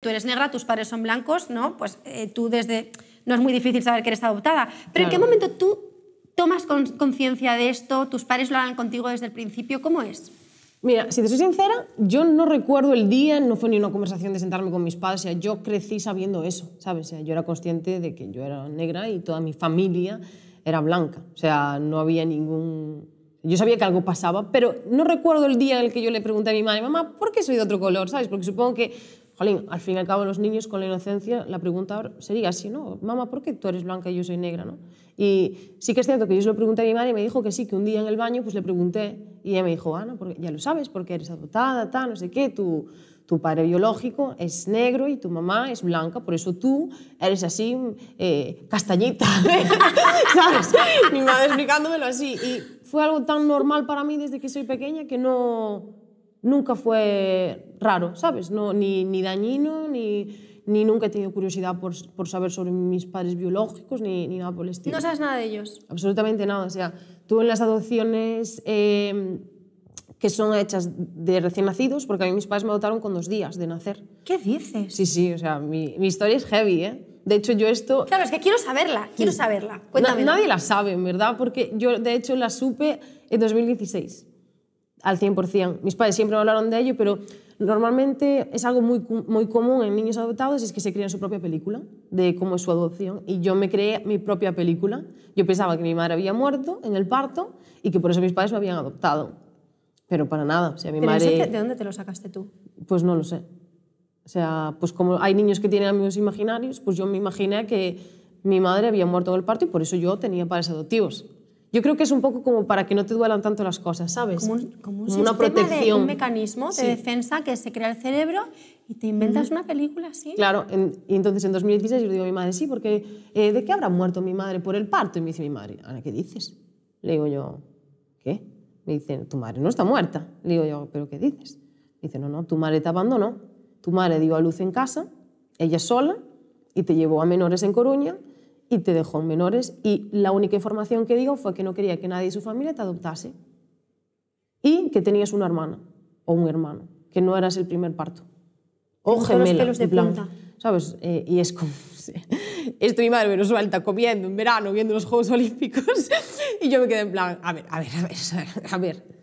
tú eres negra, tus padres son blancos, ¿no? Pues eh, tú desde... No es muy difícil saber que eres adoptada. Pero ¿en qué momento tú tomas conciencia de esto? ¿Tus padres lo hablan contigo desde el principio? ¿Cómo es? Mira, si te soy sincera, yo no recuerdo el día, no fue ni una conversación de sentarme con mis padres, o sea, yo crecí sabiendo eso, ¿sabes? O sea, yo era consciente de que yo era negra y toda mi familia era blanca, o sea, no había ningún... Yo sabía que algo pasaba, pero no recuerdo el día en el que yo le pregunté a mi madre, mamá, ¿por qué soy de otro color? ¿Sabes? Porque supongo que Jolín, al fin y al cabo los niños con la inocencia, la pregunta sería así, ¿no? Mamá, ¿por qué tú eres blanca y yo soy negra? ¿no? Y sí que es cierto que yo se lo pregunté a mi madre y me dijo que sí, que un día en el baño pues le pregunté y ella me dijo, ah, no, porque ya lo sabes, porque eres adoptada, tal, no sé qué, tu, tu padre biológico es negro y tu mamá es blanca, por eso tú eres así, eh, castañita, ¿sabes? Mi madre explicándomelo así. Y fue algo tan normal para mí desde que soy pequeña que no nunca fue raro, ¿sabes? No, ni, dañino, ni, nunca he tenido curiosidad por, saber sobre mis padres biológicos, ni, ni, nada por el estilo. ¿No sabes nada de ellos? Absolutamente nada. O sea, tú en las adopciones eh, que son hechas de recién nacidos, porque a mí mis padres me adoptaron con dos días de nacer. ¿Qué dices? Sí, sí, o sea, mi, historia es heavy, ¿eh? De hecho, yo esto... Claro, es que quiero saberla, quiero saberla. Cuéntame. nadie la sabe, verdad, porque yo, de hecho, la supe en 2016 al 100%. Mis padres siempre hablaron de ello, pero normalmente es algo muy, muy común en niños adoptados, es que se crean su propia película de cómo es su adopción. Y yo me creé mi propia película. Yo pensaba que mi madre había muerto en el parto y que por eso mis padres me habían adoptado. Pero para nada. mi madre... ¿De dónde te lo sacaste tú? Pues no lo sé. O sea, pues como hay niños que tienen amigos imaginarios, pues yo me imaginé que mi madre había muerto en el parto y por eso yo tenía padres adoptivos. Yo creo que es un poco como para que no te duelan tanto las cosas, ¿sabes? Como, un, como, una protección. un mecanismo de defensa que se crea el cerebro y te inventas una película así. Claro, y entonces en 2016 yo le digo a mi madre, sí, porque eh, ¿de qué habrá muerto mi madre por el parto? Y me dice mi madre, Ana, ¿qué dices? Le digo yo, ¿qué? Me dicen, tu madre no está muerta. Le digo yo, ¿pero qué dices? Me dice, no, no, tu madre te abandonó. Tu madre dio a luz en casa, ella sola, y te llevó a menores en Coruña y te dejó menores y la única información que digo fue que no quería que nadie de su familia te adoptase y que tenías una hermana o un hermano, que no eras el primer parto. O gemela, los de plan, ¿sabes? Eh, y es como... Esto mi madre me lo suelta comiendo en verano, viendo los Juegos Olímpicos y yo me quedé en plan, a ver, a ver, a ver, a ver.